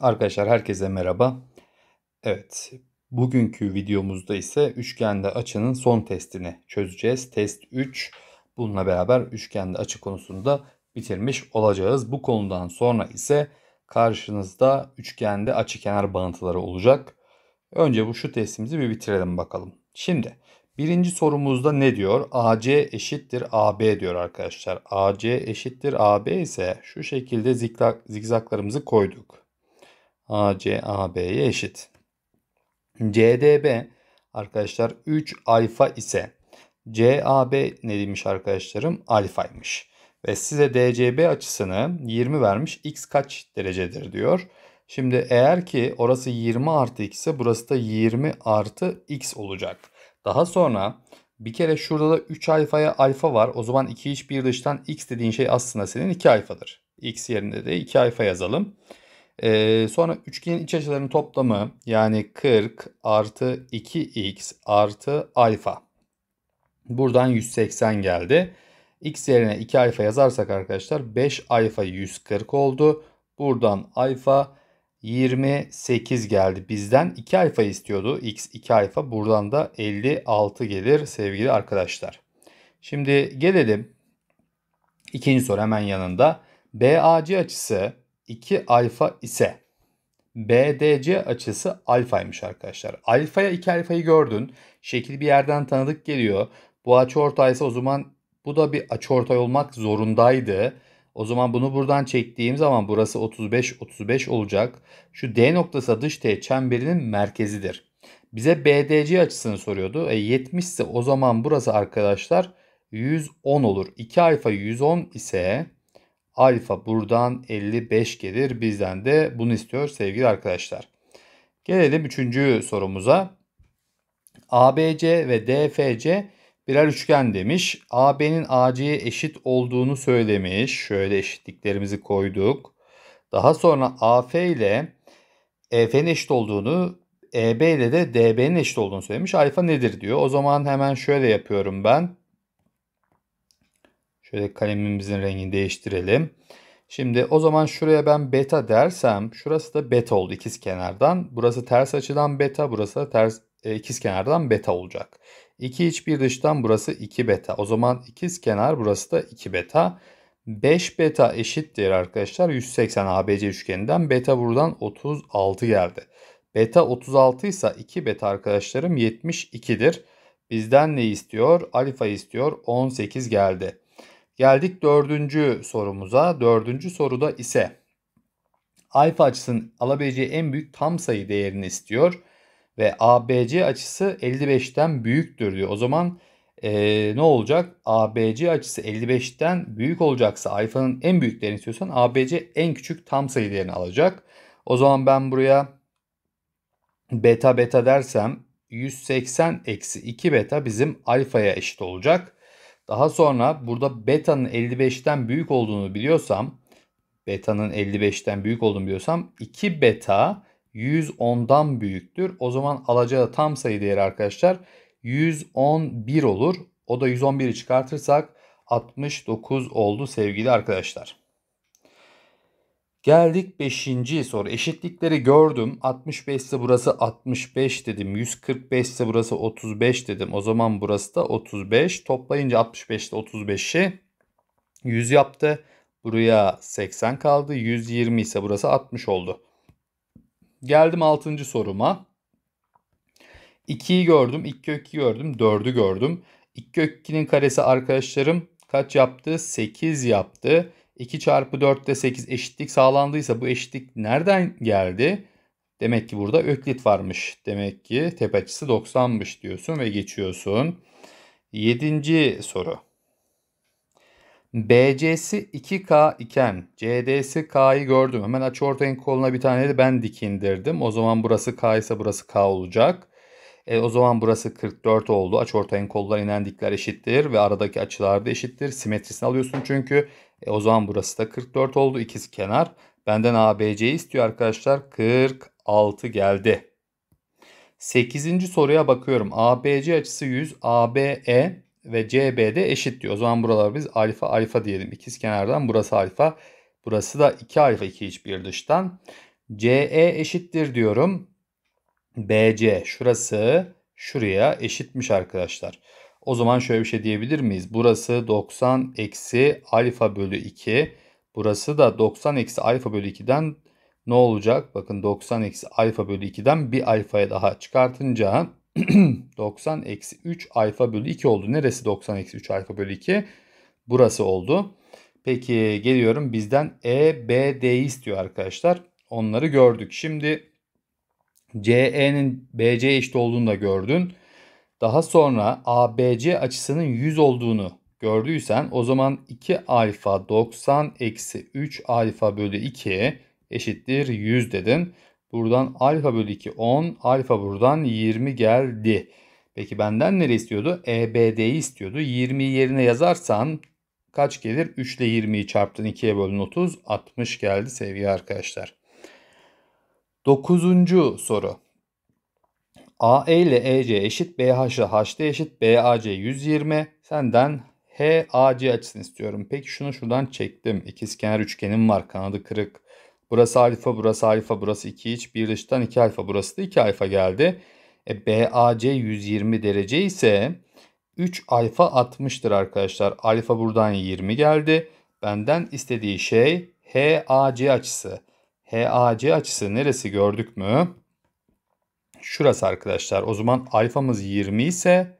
Arkadaşlar herkese merhaba. Evet, bugünkü videomuzda ise üçgende açının son testini çözeceğiz. Test 3. Bununla beraber üçgende açı konusunda bitirmiş olacağız. Bu konudan sonra ise karşınızda üçgende açı kenar bağıntıları olacak. Önce bu şu testimizi bir bitirelim bakalım. Şimdi birinci sorumuzda ne diyor? AC eşittir AB diyor arkadaşlar. AC eşittir AB ise şu şekilde zikzaklarımızı koyduk. AC eşit. CDB arkadaşlar 3 alfa ise CAB ne demiş arkadaşlarım? Alfaymış. Ve size DCB açısını 20 vermiş. X kaç derecedir diyor. Şimdi eğer ki orası 20 artı x ise burası da 20 artı x olacak. Daha sonra bir kere şurada da 3 alfaya alfa var. O zaman 2 iç 1 dıştan x dediğin şey aslında senin 2 alfadır. x yerine de 2 alfa yazalım. Ee, sonra üçgenin iç açılarının toplamı yani 40 artı 2x artı alfa. Buradan 180 geldi. X yerine 2 alfa yazarsak arkadaşlar 5 alfa 140 oldu. Buradan alfa 28 geldi. Bizden 2 alfa istiyordu. X 2 alfa. Buradan da 56 gelir sevgili arkadaşlar. Şimdi gelelim ikinci soru hemen yanında. BAC açısı 2 alfa ise BDC açısı alfaymış arkadaşlar. Alfaya 2 alfayı gördün. Şekil bir yerden tanıdık geliyor. Bu açıortaysa o zaman bu da bir açıortay olmak zorundaydı. O zaman bunu buradan çektiğim zaman burası 35 35 olacak. Şu D noktası dış teğet çemberinin merkezidir. Bize BDC açısını soruyordu. E 70 ise o zaman burası arkadaşlar 110 olur. 2 alfa 110 ise Alfa buradan 55 gelir. Bizden de bunu istiyor sevgili arkadaşlar. Gelelim üçüncü sorumuza. ABC ve DFC birer üçgen demiş. AB'nin AC'ye eşit olduğunu söylemiş. Şöyle eşitliklerimizi koyduk. Daha sonra AF ile EF'nin eşit olduğunu, EB ile de DB'nin eşit olduğunu söylemiş. Alfa nedir diyor. O zaman hemen şöyle yapıyorum ben. Şöyle kalemimizin rengini değiştirelim. Şimdi o zaman şuraya ben beta dersem şurası da beta oldu ikiz kenardan. Burası ters açıdan beta, burası da ters e, ikiz kenardan beta olacak. İki iç bir dıştan burası 2 beta. O zaman ikiz kenar burası da 2 beta. 5 beta eşittir arkadaşlar 180 ABC üçgeninden beta buradan 36 geldi. Beta 36 ise 2 beta arkadaşlarım 72'dir. Bizden ne istiyor? Alfa istiyor 18 geldi. Geldik dördüncü sorumuza. Dördüncü soruda ise alfa açısının alabileceği en büyük tam sayı değerini istiyor. Ve ABC açısı 55'ten büyüktür diyor. O zaman ee, ne olacak? ABC açısı 55'ten büyük olacaksa alfanın en büyük değerini istiyorsan ABC en küçük tam sayı değerini alacak. O zaman ben buraya beta beta dersem 180 eksi 2 beta bizim alfaya eşit olacak. Daha sonra burada beta'nın 55'ten büyük olduğunu biliyorsam beta'nın 55'ten büyük olduğunu biliyorsam 2 beta 110'dan büyüktür. O zaman alacağı tam sayı değeri arkadaşlar 111 olur. O da 111'i çıkartırsak 69 oldu sevgili arkadaşlar. Geldik 5. soru. Eşitlikleri gördüm. 65 ise burası 65 dedim. 145 ise burası 35 dedim. O zaman burası da 35. Toplayınca 65 ile 35'i 100 yaptı. Buraya 80 kaldı. 120 ise burası 60 oldu. Geldim 6. soruma. 2'yi gördüm. 2 kök 2 gördüm. 4'ü gördüm. 2 kök 2'nin karesi arkadaşlarım kaç yaptı? 8 yaptı. 2 çarpı 4'te 8 eşitlik sağlandıysa bu eşitlik nereden geldi? Demek ki burada öklit varmış. Demek ki tepe açısı 90'mış diyorsun ve geçiyorsun. 7. soru. BC'si 2K iken CD'si K'yı gördüm. Hemen açıortayın koluna bir tane de ben dikindirdim. O zaman burası K ise burası K olacak. E, o zaman burası 44 oldu. Açıortayın kollar inen dikler eşittir ve aradaki açılar da eşittir. Simetrisini alıyorsun çünkü e, o zaman burası da 44 oldu. İkiz kenar. Benden ABC'yi istiyor arkadaşlar. 46 geldi. 8. soruya bakıyorum. ABC açısı 100. ABE ve CB'de eşit diyor. O zaman buralar biz alfa alfa diyelim. İkiz kenardan burası alfa. Burası da 2 alfa 2 iç bir dıştan. CE eşittir diyorum. BC şurası şuraya eşitmiş arkadaşlar. O zaman şöyle bir şey diyebilir miyiz? Burası 90 eksi alfa bölü 2. Burası da 90 eksi alfa bölü 2'den ne olacak? Bakın 90 eksi alfa bölü 2'den bir alfaya daha çıkartınca 90 eksi 3 alfa bölü 2 oldu. Neresi 90 eksi 3 alfa bölü 2? Burası oldu. Peki geliyorum bizden E, B, D'yi istiyor arkadaşlar. Onları gördük. Şimdi CE'nin BC'ye eşit olduğunu da gördün daha sonra ABC açısının 100 olduğunu gördüysen o zaman 2 alfa 90 eksi 3 alfa bölü 2 eşittir 100 dedin. Buradan alfa bölü 2 10 alfa buradan 20 geldi. Peki benden nereye istiyordu? EBD'yi istiyordu. 20 yerine yazarsan kaç gelir? 3 ile 20'yi çarptın 2'ye bölün 30 60 geldi sevgili arkadaşlar. Dokuzuncu soru. AE ile EC eşit, BH ile HD eşit, BAC 120. Senden HAC açısını istiyorum. Peki şunu şuradan çektim. İkizkenar üçgenim var. Kanadı kırık. Burası alfa, burası alfa, burası 2 iç. Bir dıştan 2 alfa, burası da 2 alfa geldi. E, BAC 120 derece ise 3 alfa 60'tır arkadaşlar. Alfa buradan 20 geldi. Benden istediği şey HAC açısı. HAC açısı neresi gördük mü? şurası arkadaşlar. O zaman alfamız 20 ise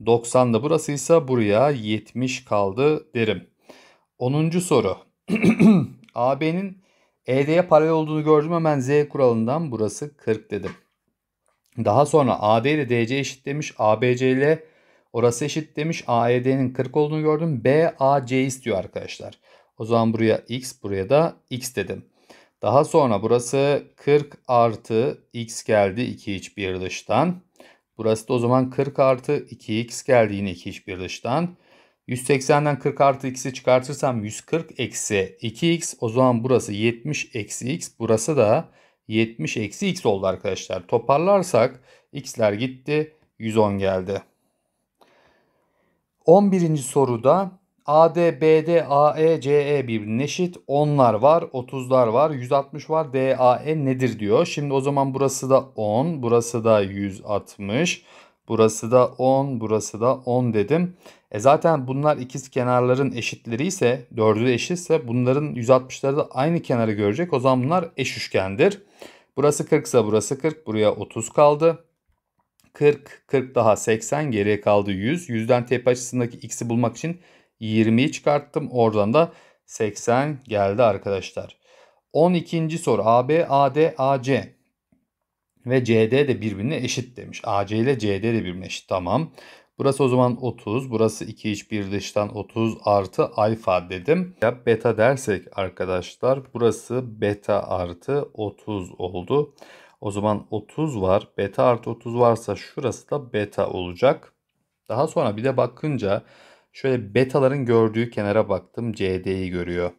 90'da burasıysa buraya 70 kaldı derim. 10. soru. AB'nin ED'ye paralel olduğunu gördüm hemen Z kuralından burası 40 dedim. Daha sonra AD ile DC eşit demiş. ABC ile orası eşit demiş. AED'nin 40 olduğunu gördüm. BAC istiyor arkadaşlar. O zaman buraya X buraya da X dedim. Daha sonra burası 40 artı x geldi 2 iç bir dıştan. Burası da o zaman 40 artı 2x geldi yine 2 iç bir dıştan. 180'den 40 artı x'i çıkartırsam 140 eksi 2x o zaman burası 70 eksi x burası da 70 eksi x oldu arkadaşlar. Toparlarsak x'ler gitti 110 geldi. 11. soruda AD, BD, AE, CE birbirine eşit. 10'lar var, 30'lar var, 160 var. DAE nedir diyor. Şimdi o zaman burası da 10, burası da 160, burası da 10, burası da 10 dedim. E zaten bunlar ikiz kenarların eşitleri ise, dördü de eşitse bunların 160'ları da aynı kenarı görecek. O zaman bunlar eş üçgendir. Burası 40 ise burası 40, buraya 30 kaldı. 40, 40 daha 80, geriye kaldı 100. 100'den tepe açısındaki x'i bulmak için 20'yi çıkarttım. Oradan da 80 geldi arkadaşlar. 12. soru AB, AD, AC ve CD de birbirine eşit demiş. AC ile CD de birbirine eşit. Tamam. Burası o zaman 30. Burası 2 iç bir dıştan 30 artı alfa dedim. Ya beta dersek arkadaşlar burası beta artı 30 oldu. O zaman 30 var. Beta artı 30 varsa şurası da beta olacak. Daha sonra bir de bakınca Şöyle betaların gördüğü kenara baktım. CD'yi görüyor.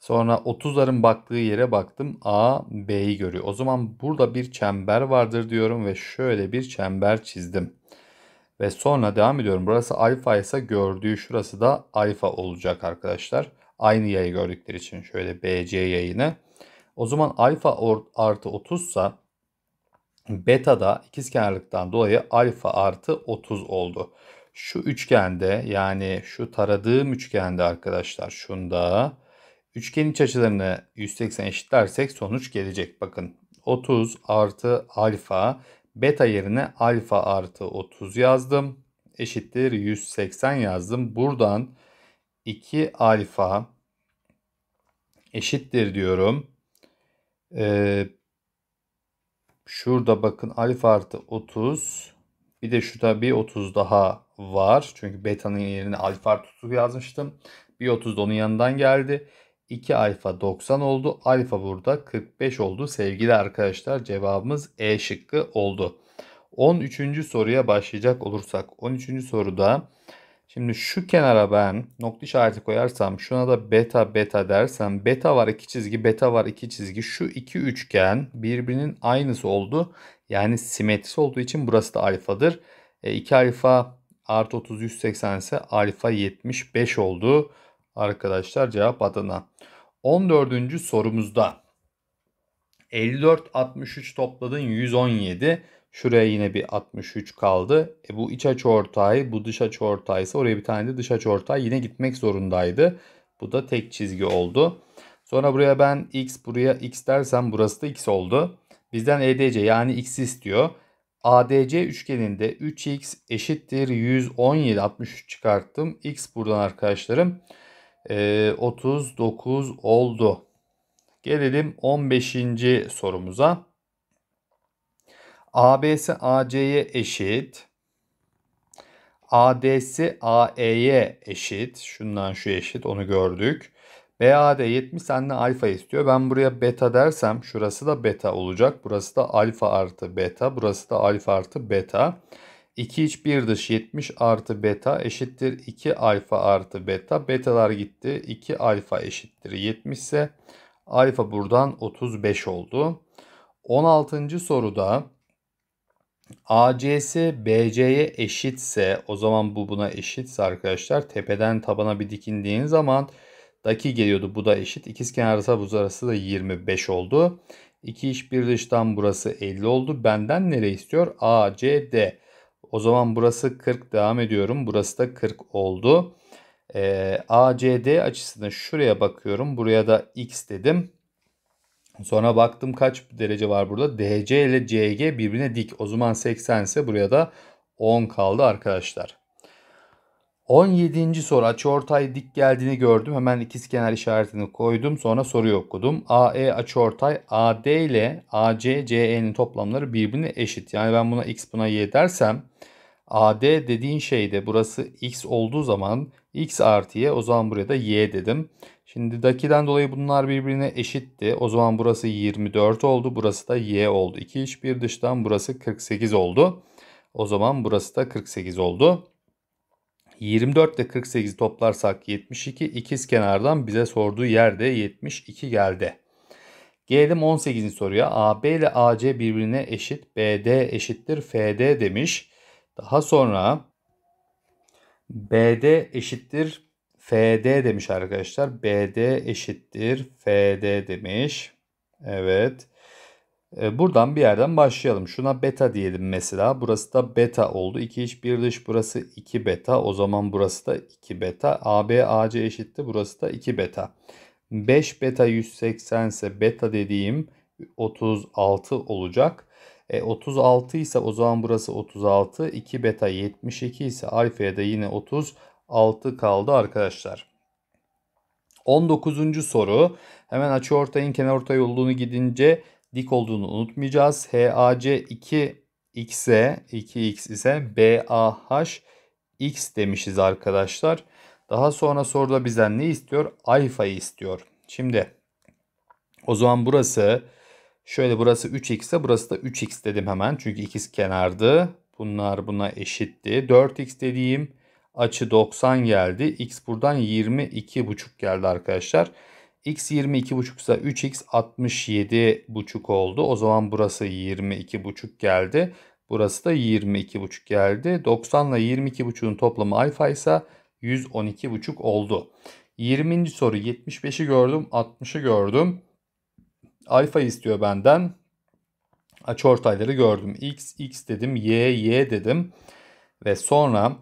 Sonra 30'ların baktığı yere baktım. A, B'yi görüyor. O zaman burada bir çember vardır diyorum ve şöyle bir çember çizdim. Ve sonra devam ediyorum. Burası alfa ise gördüğü şurası da alfa olacak arkadaşlar. Aynı yayı gördükleri için şöyle BC yayını. O zaman alfa artı 30 ise beta da ikizkenarlıktan dolayı alfa artı 30 oldu şu üçgende yani şu taradığım üçgende arkadaşlar şunda Üçgenin iç açılarını 180 eşitlersek sonuç gelecek. Bakın 30 artı alfa beta yerine alfa artı 30 yazdım. Eşittir 180 yazdım. Buradan 2 alfa eşittir diyorum. Ee, şurada bakın alfa artı 30 bir de şu bir 30 daha var. Çünkü beta'nın yerine alfa artı yazmıştım. Bir 30 onun yanından geldi. 2 alfa 90 oldu. Alfa burada 45 oldu. Sevgili arkadaşlar cevabımız E şıkkı oldu. 13. soruya başlayacak olursak 13. soruda şimdi şu kenara ben nokta işareti koyarsam şuna da beta beta dersem beta var iki çizgi beta var iki çizgi şu iki üçgen birbirinin aynısı oldu. Yani simetrisi olduğu için burası da alfadır. E, 2 alfa artı 30 180 ise alfa 75 oldu. Arkadaşlar cevap Adana. 14. sorumuzda 54 63 topladın 117. Şuraya yine bir 63 kaldı. E bu iç açı ortay, bu dış açı ortay ise oraya bir tane de dış açı ortay yine gitmek zorundaydı. Bu da tek çizgi oldu. Sonra buraya ben x buraya x dersem burası da x oldu. Bizden EDC yani X istiyor. ADC üçgeninde 3x eşittir 117 63 çıkarttım. X buradan arkadaşlarım e, 39 oldu. Gelelim 15. sorumuza. ABS AC'ye eşit. AD'si AE'ye eşit. Şundan şu eşit onu gördük. BAD 70 senden alfa istiyor. Ben buraya beta dersem şurası da beta olacak. Burası da alfa artı beta. Burası da alfa artı beta. 2 iç 1 dış 70 artı beta eşittir 2 alfa artı beta. Betalar gitti. 2 alfa eşittir 70 ise alfa buradan 35 oldu. 16. soruda AC'si BC'ye eşitse o zaman bu buna eşitse arkadaşlar tepeden tabana bir dikindiğin zaman Daki geliyordu. Bu da eşit. İkizkenar arası buz arası da 25 oldu. 2 iç bir dıştan burası 50 oldu. Benden nere istiyor? A, C, D. O zaman burası 40 devam ediyorum. Burası da 40 oldu. Ee, ACD açısını şuraya bakıyorum. Buraya da X dedim. Sonra baktım kaç derece var burada. DC ile CG birbirine dik. O zaman 80 ise buraya da 10 kaldı arkadaşlar. 17. soru açıortay dik geldiğini gördüm. Hemen ikiz kenar işaretini koydum. Sonra soruyu okudum. AE açıortay AD ile AC CE'nin toplamları birbirine eşit. Yani ben buna x buna y dersem AD dediğin şeyde burası x olduğu zaman x artı y o zaman buraya da y dedim. Şimdi dakiden dolayı bunlar birbirine eşitti. O zaman burası 24 oldu. Burası da y oldu. 2 iç bir dıştan burası 48 oldu. O zaman burası da 48 oldu. 24 ile 48'i toplarsak 72 ikiz kenardan bize sorduğu yerde 72 geldi. Gelelim 18. soruya. AB ile AC birbirine eşit. BD eşittir FD demiş. Daha sonra BD eşittir FD demiş arkadaşlar. BD eşittir FD demiş. Evet. E, buradan bir yerden başlayalım. Şuna beta diyelim mesela. Burası da beta oldu. 2 iç 1 dış burası 2 beta. O zaman burası da 2 beta. AB AC eşitti. Burası da 2 beta. 5 beta 180 ise beta dediğim 36 olacak. E, 36 ise o zaman burası 36. 2 beta 72 ise alfaya da yine 36 kaldı arkadaşlar. 19. soru. Hemen açıortayın kenar ortay olduğunu gidince dik olduğunu unutmayacağız. HAC 2 x'e 2x ise BAH x demişiz arkadaşlar. Daha sonra soruda bizden ne istiyor? Alfa'yı istiyor. Şimdi o zaman burası şöyle burası 3x ise burası da 3x dedim hemen. Çünkü ikiz kenardı. Bunlar buna eşitti. 4x dediğim açı 90 geldi. X buradan 22,5 geldi arkadaşlar. Arkadaşlar x 22 buçuksa 3x 67 buçuk oldu. O zaman burası 22 buçuk geldi. Burası da 22 buçuk geldi. 90 ile 22 22,5'un toplamı alfa ise 112 buçuk oldu. 20. soru 75'i gördüm, 60'ı gördüm. Alfa istiyor benden. Açı ortayları gördüm. X, X dedim, Y, Y dedim. Ve sonra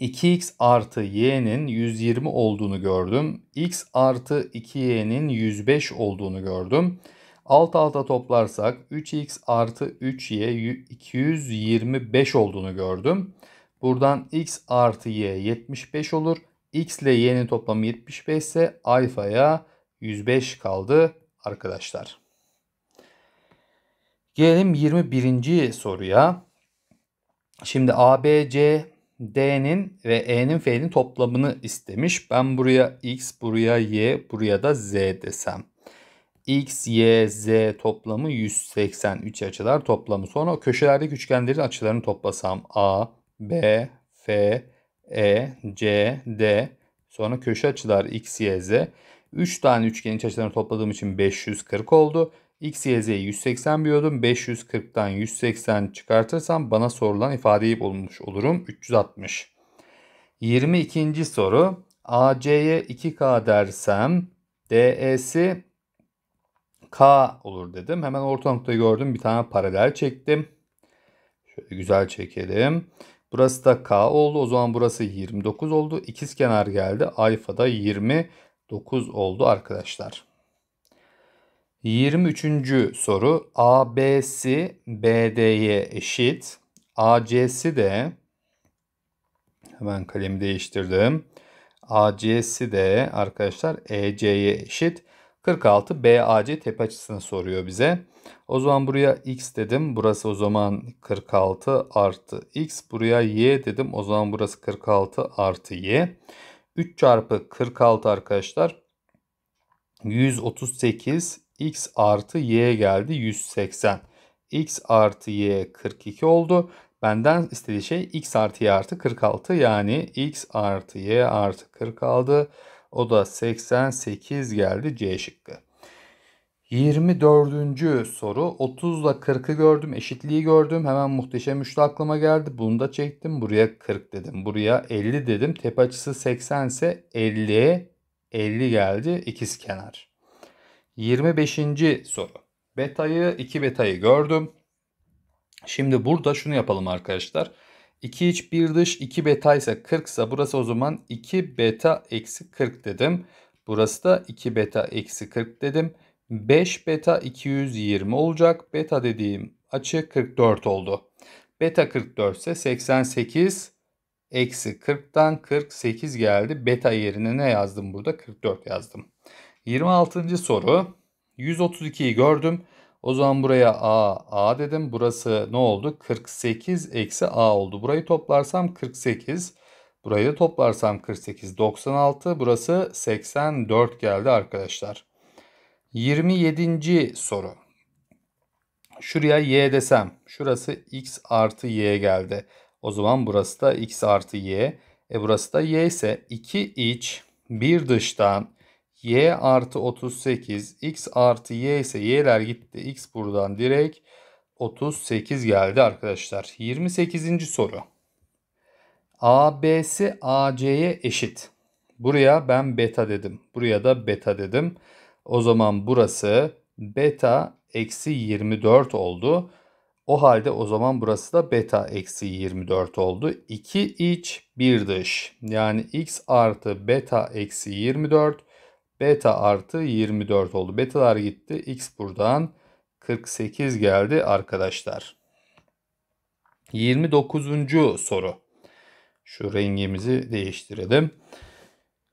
2x artı y'nin 120 olduğunu gördüm. x artı 2y'nin 105 olduğunu gördüm. Alt alta toplarsak 3x artı 3y 225 olduğunu gördüm. Buradan x artı y 75 olur. x ile y'nin toplamı 75 ise alfaya 105 kaldı arkadaşlar. Gelelim 21. soruya. Şimdi ABC D'nin ve E'nin fiilinin toplamını istemiş. Ben buraya X, buraya Y, buraya da Z desem. X, Y, Z toplamı 183 açılar toplamı. Sonra köşelerdeki üçgenlerin açılarını toplasam. A, B, F, E, C, D. Sonra köşe açılar X, Y, Z. 3 tane üçgenin açılarını topladığım için 540 oldu. X, 180 biliyordum. 540'tan 180 çıkartırsam bana sorulan ifadeyi bulmuş olurum. 360. 22. soru. AC'ye 2K dersem DE'si K olur dedim. Hemen orta nokta gördüm. Bir tane paralel çektim. Şöyle güzel çekelim. Burası da K oldu. O zaman burası 29 oldu. İkiz kenar geldi. Alfa da 29 oldu arkadaşlar. 23. soru AB'si BD'ye eşit. AC'si de hemen kalemi değiştirdim. AC'si de arkadaşlar EC'ye eşit. 46 BAC tepe açısını soruyor bize. O zaman buraya x dedim. Burası o zaman 46 artı x. Buraya y dedim. O zaman burası 46 artı y. 3 çarpı 46 arkadaşlar. 138 x artı y geldi 180. x artı y 42 oldu. Benden istediği şey x artı y artı 46 yani x artı y artı 46 o da 88 geldi C şıkkı. 24. soru 30 ile 40'ı gördüm eşitliği gördüm hemen muhteşem üçlü aklıma geldi bunu da çektim buraya 40 dedim buraya 50 dedim tepe açısı 80 ise 50'ye 50 geldi ikiz kenar. 25. soru. Betayı 2 betayı gördüm. Şimdi burada şunu yapalım arkadaşlar. 2 iç 1 dış 2 beta ise 40 ise burası o zaman 2 beta eksi 40 dedim. Burası da 2 beta eksi 40 dedim. 5 beta 220 olacak. Beta dediğim açı 44 oldu. Beta 44 ise 88 eksi 40'tan 48 geldi. Beta yerine ne yazdım burada? 44 yazdım. 26. soru. 132'yi gördüm. O zaman buraya A, A dedim. Burası ne oldu? 48 eksi A oldu. Burayı toplarsam 48. Burayı da toplarsam 48. 96. Burası 84 geldi arkadaşlar. 27. soru. Şuraya Y desem. Şurası X artı Y geldi. O zaman burası da X artı Y. E burası da Y ise 2 iç, 1 dıştan y artı 38 x artı y ise y'ler gitti. x buradan direkt 38 geldi arkadaşlar. 28. soru. ABC, AC'ye eşit. Buraya ben beta dedim. Buraya da beta dedim. O zaman burası beta eksi 24 oldu. O halde o zaman burası da beta eksi 24 oldu. 2 iç 1 dış. Yani x artı beta eksi 24 Beta artı 24 oldu. Betalar gitti. X buradan 48 geldi arkadaşlar. 29. soru. Şu rengimizi değiştirelim.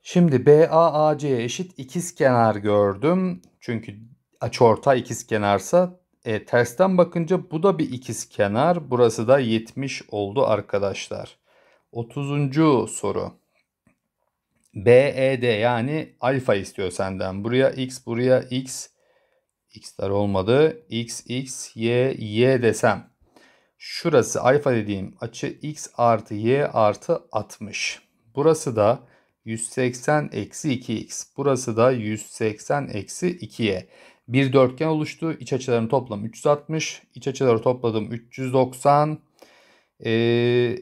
Şimdi BAAC eşit ikiz kenar gördüm. Çünkü açıorta ikiz kenarsa e, tersten bakınca bu da bir ikiz kenar. Burası da 70 oldu arkadaşlar. 30. soru. BED yani alfa istiyor senden. Buraya x, buraya x. X'ler olmadı. X, x, y, y desem. Şurası alfa dediğim açı x artı y artı 60. Burası da 180 eksi 2x. Burası da 180 eksi 2y. Bir dörtgen oluştu. İç açıların toplam 360. İç açıları topladım 390. Ee,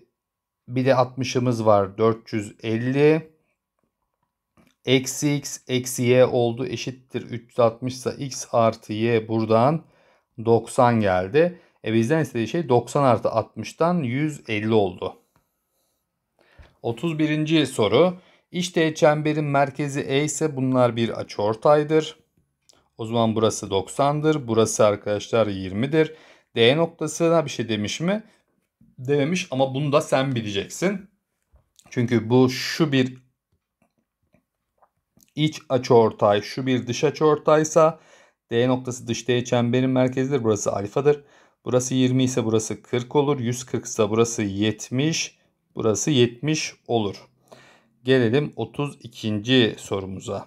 bir de 60'ımız var 450. Eksi x eksi y oldu eşittir 360 ise x artı y buradan 90 geldi. E bizden istediği şey 90 artı 60'tan 150 oldu. 31. soru. İşte çemberin merkezi E ise bunlar bir açıortaydır. O zaman burası 90'dır. Burası arkadaşlar 20'dir. D noktasına bir şey demiş mi? Dememiş ama bunu da sen bileceksin. Çünkü bu şu bir iç açıortay şu bir dış açıortaysa D noktası dış D çemberin merkezidir. Burası alfadır. Burası 20 ise burası 40 olur. 140 ise burası 70. Burası 70 olur. Gelelim 32. sorumuza.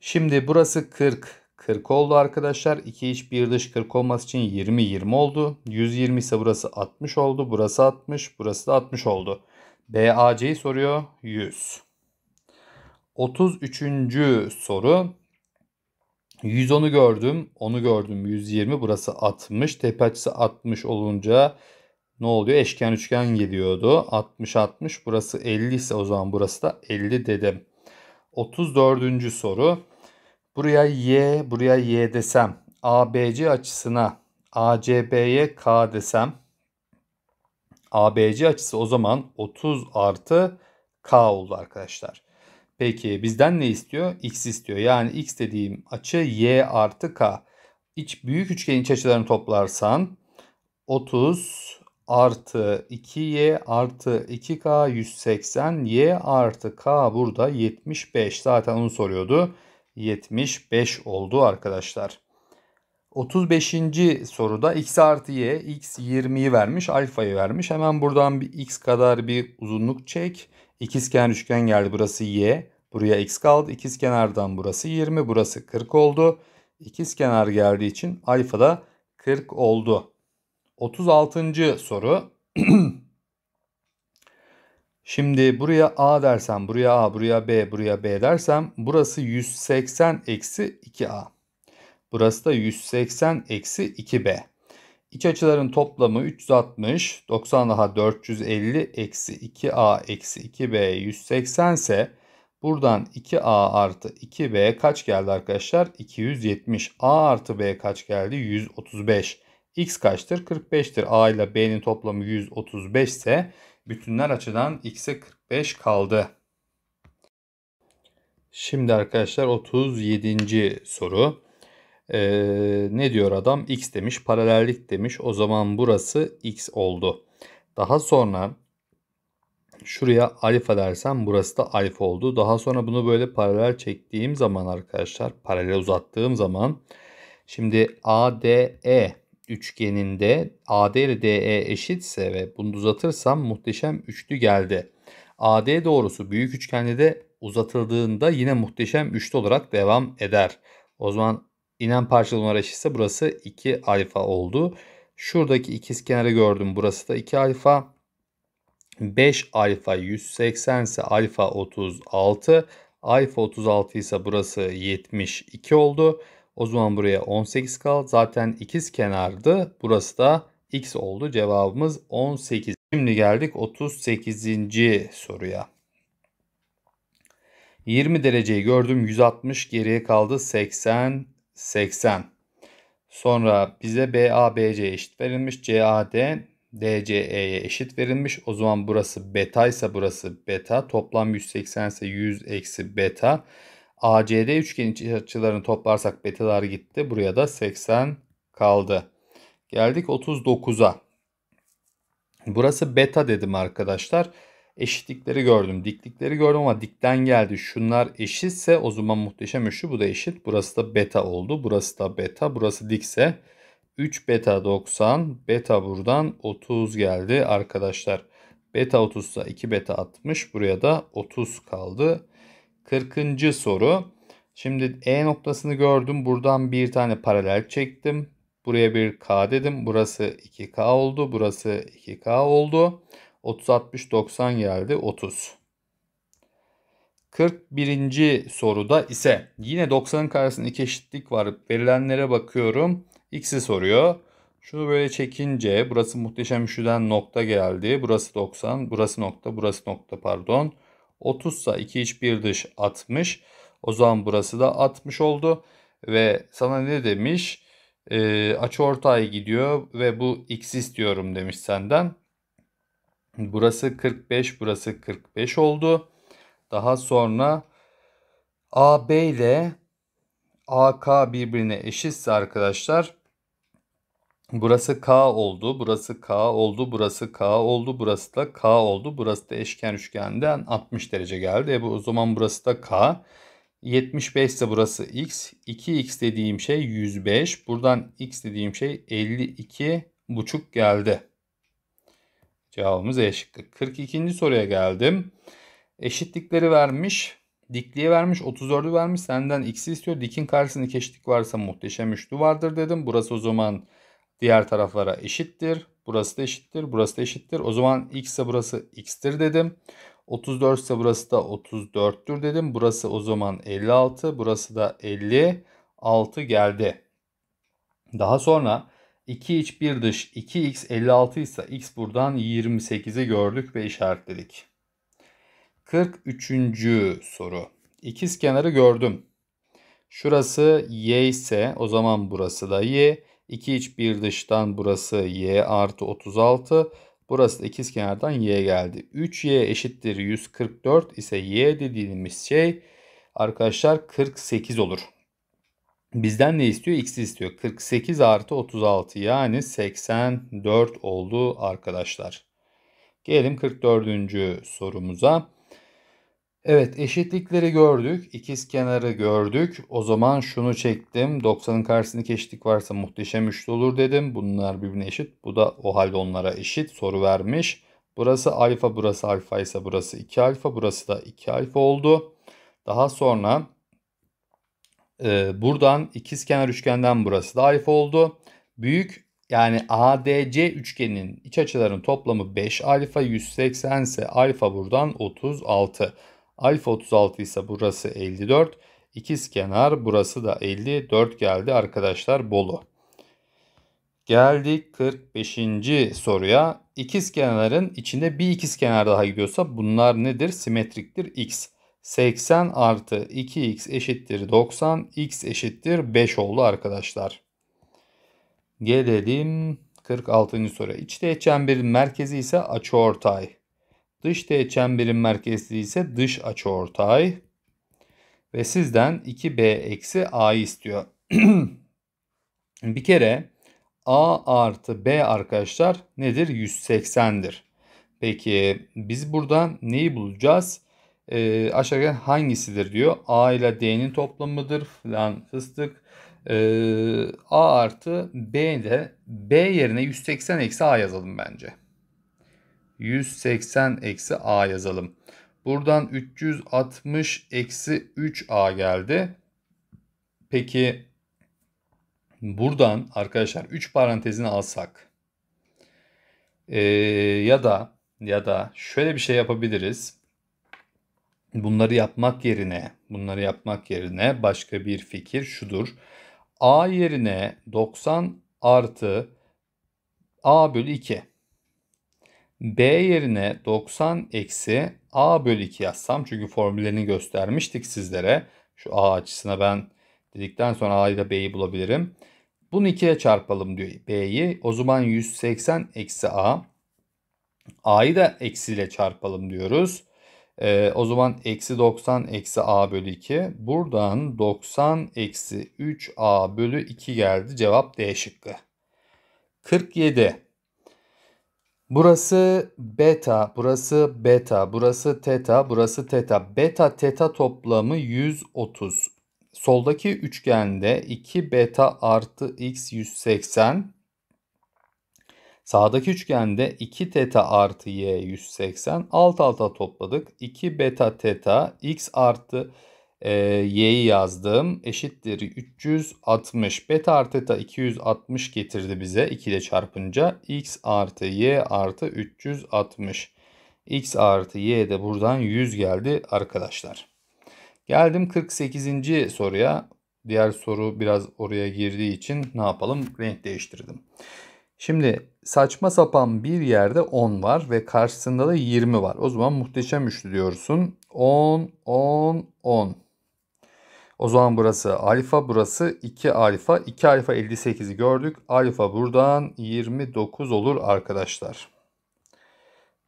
Şimdi burası 40. 40 oldu arkadaşlar. 2 iç 1 dış 40 olması için 20 20 oldu. 120 ise burası 60 oldu. Burası 60. Burası da 60 oldu. BAC'yi soruyor. 100. 33. soru. 110'u gördüm. Onu gördüm. 120. Burası 60. Tepe açısı 60 olunca ne oluyor? Eşken üçgen geliyordu. 60 60. Burası 50 ise o zaman burası da 50 dedim. 34. soru. Buraya y, buraya y desem. ABC açısına ACB'ye k desem. ABC açısı o zaman 30 artı k oldu arkadaşlar. Peki bizden ne istiyor? X istiyor. Yani X dediğim açı Y artı K. İç büyük üçgenin iç açılarını toplarsan 30 artı 2y artı 2k 180 y artı k burada 75 zaten onu soruyordu 75 oldu arkadaşlar 35. soruda x artı y x 20'yi vermiş alfayı vermiş hemen buradan bir x kadar bir uzunluk çek İkizkenar üçgen geldi. Burası y. Buraya x kaldı. İkizkenardan burası 20. Burası 40 oldu. İkizkenar geldiği için alfa da 40 oldu. 36. soru. Şimdi buraya a dersem, buraya a, buraya b, buraya b dersem burası 180 eksi 2a. Burası da 180 eksi 2b. İç açıların toplamı 360, 90 daha 450, eksi 2a eksi 2b 180 ise buradan 2a artı 2b kaç geldi arkadaşlar? 270. a artı b kaç geldi? 135. x kaçtır? 45'tir. a ile b'nin toplamı 135 ise bütünler açıdan x'e 45 kaldı. Şimdi arkadaşlar 37. soru. Ee, ne diyor adam? X demiş. Paralellik demiş. O zaman burası X oldu. Daha sonra şuraya alfa dersem burası da alfa oldu. Daha sonra bunu böyle paralel çektiğim zaman arkadaşlar paralel uzattığım zaman şimdi ADE üçgeninde AD ile DE eşitse ve bunu uzatırsam muhteşem üçlü geldi. AD doğrusu büyük üçgende de uzatıldığında yine muhteşem üçlü olarak devam eder. O zaman inen parçalı numara ise burası 2 alfa oldu. Şuradaki ikiz kenarı gördüm. Burası da 2 alfa. 5 alfa 180 ise alfa 36. Alfa 36 ise burası 72 oldu. O zaman buraya 18 kal. Zaten ikiz kenardı. Burası da x oldu. Cevabımız 18. Şimdi geldik 38. soruya. 20 dereceyi gördüm. 160 geriye kaldı. 80 80. Sonra bize BABC eşit verilmiş. CAD DCE'ye eşit verilmiş. O zaman burası beta ise burası beta. Toplam 180 ise 100 eksi beta. ACD üçgen iç açılarını toplarsak betalar gitti. Buraya da 80 kaldı. Geldik 39'a. Burası beta dedim arkadaşlar eşitlikleri gördüm. Diklikleri gördüm ama dikten geldi. Şunlar eşitse o zaman muhteşem üçlü bu da eşit. Burası da beta oldu. Burası da beta. Burası dikse 3 beta 90. Beta buradan 30 geldi arkadaşlar. Beta 30 ise 2 beta 60. Buraya da 30 kaldı. 40. soru. Şimdi E noktasını gördüm. Buradan bir tane paralel çektim. Buraya bir K dedim. Burası 2K oldu. Burası 2K oldu. 30 60 90 geldi 30. 41. soruda ise yine 90'ın karşısında iki eşitlik var. Verilenlere bakıyorum. X'i soruyor. Şunu böyle çekince burası muhteşem üçlüden nokta geldi. Burası 90, burası nokta, burası nokta pardon. 30 ise 2 iç 1 dış 60. O zaman burası da 60 oldu. Ve sana ne demiş? E, ee, açı ortay gidiyor ve bu x istiyorum demiş senden. Burası 45, burası 45 oldu. Daha sonra AB ile AK birbirine eşitse arkadaşlar burası K oldu, burası K oldu, burası K oldu, burası da K oldu. Burası da eşken üçgenden 60 derece geldi. E bu, o zaman burası da K. 75 ise burası X. 2X dediğim şey 105. Buradan X dediğim şey 52 buçuk geldi. Cevabımız E şıkkı. 42. soruya geldim. Eşitlikleri vermiş. Dikliğe vermiş 34'ü vermiş senden x'i istiyor. Dikin karşısındaki eşitlik varsa muhteşem üçlü vardır dedim. Burası o zaman diğer taraflara eşittir. Burası da eşittir. Burası da eşittir. O zaman x ise burası x'tir dedim. 34 ise burası da 34'tür dedim. Burası o zaman 56. Burası da 56 geldi. Daha sonra 2 iç 1 dış 2x 56 ise x buradan 28'i gördük ve işaretledik. 43. soru. İkiz kenarı gördüm. Şurası y ise o zaman burası da y. 2 iç 1 dıştan burası y artı 36. Burası da ikiz kenardan y geldi. 3y eşittir 144 ise y dediğimiz şey arkadaşlar 48 olur. Bizden ne istiyor? X istiyor. 48 artı 36 yani 84 oldu arkadaşlar. Gelelim 44. sorumuza. Evet eşitlikleri gördük. İkiz kenarı gördük. O zaman şunu çektim. 90'ın karşısındaki eşitlik varsa muhteşem üçlü olur dedim. Bunlar birbirine eşit. Bu da o halde onlara eşit. Soru vermiş. Burası alfa burası alfa ise burası 2 alfa. Burası da 2 alfa oldu. Daha sonra e, buradan ikizkenar üçgenden burası da alfa oldu. Büyük yani ADC üçgenin iç açılarının toplamı 5 alfa 180 ise alfa buradan 36. Alfa 36 ise burası 54. İkiz kenar burası da 54 geldi arkadaşlar Bolu. Geldik 45. soruya. İkiz kenarın içinde bir ikiz kenar daha gidiyorsa bunlar nedir? Simetriktir x. 80 artı 2x eşittir 90, x eşittir 5 oldu arkadaşlar. Gelelim 46. Soru. İç teğet çemberin merkezi ise açıortay. Dış teğet çemberin merkezi ise dış açıortay. Ve sizden 2b eksi a'yı istiyor. Bir kere a artı b arkadaşlar nedir? 180'dir. Peki biz burada neyi bulacağız? e, aşağı hangisidir diyor. A ile D'nin toplamıdır falan fıstık. E, A artı B de B yerine 180 eksi A yazalım bence. 180 eksi A yazalım. Buradan 360 eksi 3A geldi. Peki buradan arkadaşlar 3 parantezini alsak e, ya da ya da şöyle bir şey yapabiliriz bunları yapmak yerine, bunları yapmak yerine başka bir fikir şudur. A yerine 90 artı A bölü 2. B yerine 90 eksi A bölü 2 yazsam çünkü formüllerini göstermiştik sizlere. Şu A açısına ben dedikten sonra A ile B'yi bulabilirim. Bunu 2'ye çarpalım diyor B'yi. O zaman 180 eksi A. A'yı da eksiyle çarpalım diyoruz. E, o zaman eksi 90 eksi a bölü 2. Buradan 90 eksi 3a bölü 2 geldi. Cevap D şıkkı. 47. Burası beta, burası beta, burası teta, burası teta. Beta teta toplamı 130. Soldaki üçgende 2 beta artı x 180 Sağdaki üçgende 2 teta artı y 180 alt alta topladık. 2 beta teta x artı e, y'yi yazdım. Eşittir 360 beta artı teta 260 getirdi bize 2 ile çarpınca. x artı y artı 360 x artı y de buradan 100 geldi arkadaşlar. Geldim 48. soruya. Diğer soru biraz oraya girdiği için ne yapalım? Renk değiştirdim. Şimdi saçma sapan bir yerde 10 var ve karşısında da 20 var. O zaman muhteşem üçlü diyorsun. 10, 10, 10. O zaman burası alfa, burası 2 alfa. 2 alfa 58'i gördük. Alfa buradan 29 olur arkadaşlar.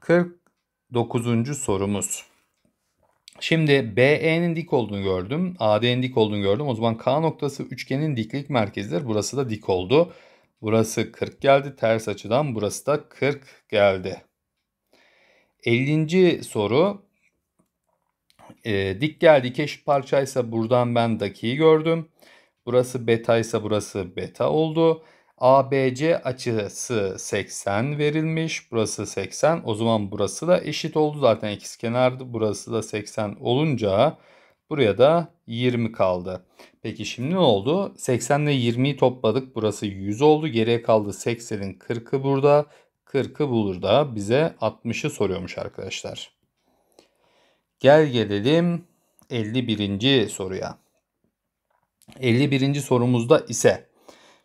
49. sorumuz. Şimdi BE'nin dik olduğunu gördüm. AD'nin dik olduğunu gördüm. O zaman K noktası üçgenin diklik merkezidir. Burası da dik oldu. Burası 40 geldi ters açıdan. Burası da 40 geldi. 50. soru. E, dik geldi iki eşit parçaysa buradan ben dakiyi gördüm. Burası beta ise burası beta oldu. ABC açısı 80 verilmiş. Burası 80. O zaman burası da eşit oldu zaten kenardı, Burası da 80 olunca buraya da 20 kaldı. Peki şimdi ne oldu? 80 ile 20'yi topladık. Burası 100 oldu. Geriye kaldı 80'in 40'ı burada. 40'ı bulur da bize 60'ı soruyormuş arkadaşlar. Gel gelelim 51. soruya. 51. sorumuzda ise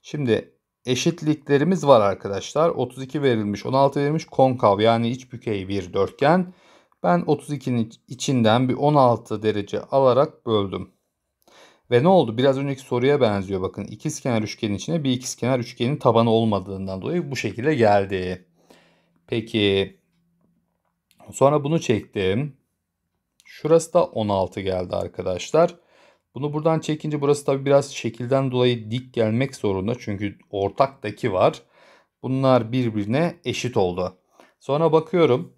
şimdi eşitliklerimiz var arkadaşlar. 32 verilmiş, 16 verilmiş konkav yani iç bükey bir dörtgen. Ben 32'nin içinden bir 16 derece alarak böldüm. Ve ne oldu? Biraz önceki soruya benziyor bakın. İkizkenar üçgenin içine bir ikizkenar üçgenin tabanı olmadığından dolayı bu şekilde geldi. Peki sonra bunu çektim. Şurası da 16 geldi arkadaşlar. Bunu buradan çekince burası tabi biraz şekilden dolayı dik gelmek zorunda. Çünkü ortaktaki var. Bunlar birbirine eşit oldu. Sonra bakıyorum.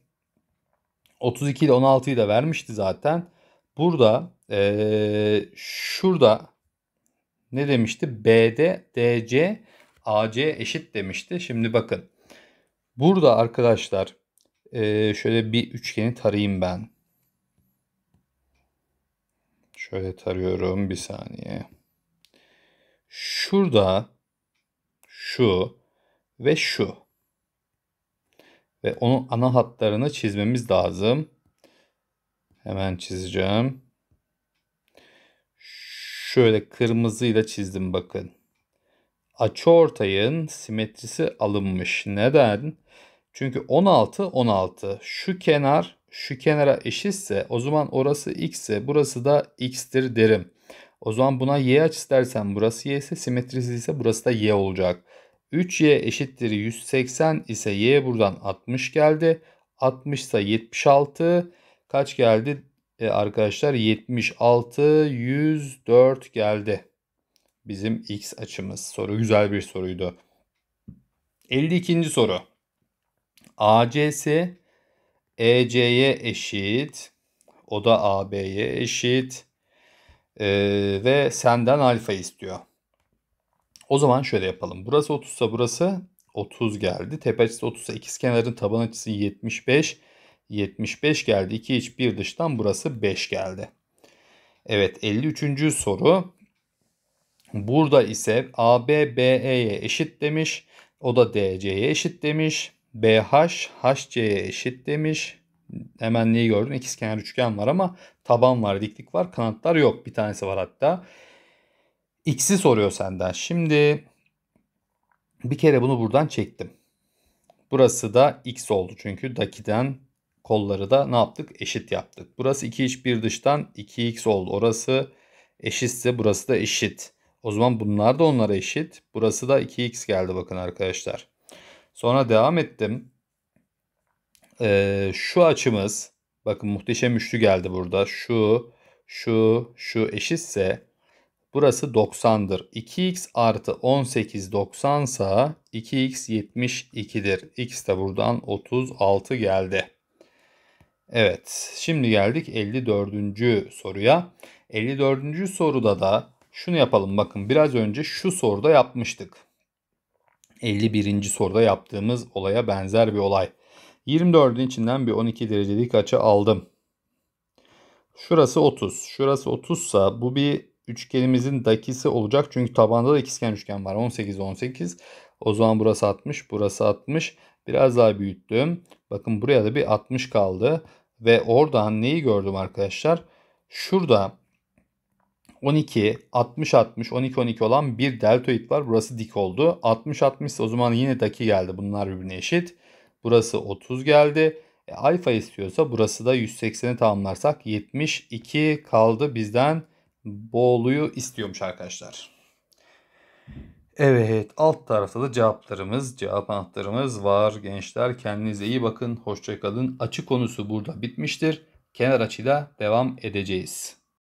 32 ile 16'yı da vermişti zaten. Burada ee, şurada ne demişti? B'de DC AC eşit demişti. Şimdi bakın. Burada arkadaşlar e, şöyle bir üçgeni tarayayım ben. Şöyle tarıyorum bir saniye. Şurada şu ve şu. Ve onun ana hatlarını çizmemiz lazım. Hemen çizeceğim. Şöyle kırmızıyla çizdim bakın. Açıortayın simetrisi alınmış. Neden? Çünkü 16 16. Şu kenar şu kenara eşitse o zaman orası x ise burası da x'tir derim. O zaman buna y açısı dersen burası y ise simetrisi ise burası da y olacak. 3y eşittir 180 ise y buradan 60 geldi. 60 ise 76 kaç geldi? e, arkadaşlar 76 104 geldi. Bizim x açımız. Soru güzel bir soruydu. 52. soru. ACS EC'ye eşit. O da AB'ye eşit. E, ve senden alfa istiyor. O zaman şöyle yapalım. Burası 30 ise burası 30 geldi. Tepe açısı 30 ise ikizkenarın taban açısı 75. 75 geldi. 2 iç 1 dıştan burası 5 geldi. Evet 53. soru. Burada ise AB BE'ye eşit demiş. O da DC'ye eşit demiş. BH HC'ye eşit demiş. Hemen neyi gördün? İkizkenar üçgen var ama taban var, diklik var, kanatlar yok. Bir tanesi var hatta. X'i soruyor senden. Şimdi bir kere bunu buradan çektim. Burası da X oldu çünkü dakiden kolları da ne yaptık? Eşit yaptık. Burası 2 x bir dıştan 2x oldu. Orası eşitse burası da eşit. O zaman bunlar da onlara eşit. Burası da 2x geldi bakın arkadaşlar. Sonra devam ettim. Ee, şu açımız bakın muhteşem üçlü geldi burada. Şu, şu, şu eşitse burası 90'dır. 2x artı 18 90 ise 2x 72'dir. x de buradan 36 geldi. Evet, şimdi geldik 54. soruya. 54. soruda da şunu yapalım. Bakın biraz önce şu soruda yapmıştık. 51. soruda yaptığımız olaya benzer bir olay. 24'ün içinden bir 12 derecelik açı aldım. Şurası 30. Şurası 30 sa bu bir üçgenimizin dakisi olacak. Çünkü tabanda da ikizken üçgen var. 18 18. O zaman burası 60, burası 60. Biraz daha büyüttüm. Bakın buraya da bir 60 kaldı ve oradan neyi gördüm arkadaşlar? Şurada 12, 60, 60, 12, 12 olan bir deltoid var. Burası dik oldu. 60, 60 ise o zaman yine daki geldi. Bunlar birbirine eşit. Burası 30 geldi. E, alfa istiyorsa burası da 180'i tamamlarsak 72 kaldı bizden boğuluyu istiyormuş arkadaşlar. Evet alt tarafta da cevaplarımız, cevap anahtarımız var. Gençler kendinize iyi bakın. Hoşçakalın. Açı konusu burada bitmiştir. Kenar açıyla devam edeceğiz.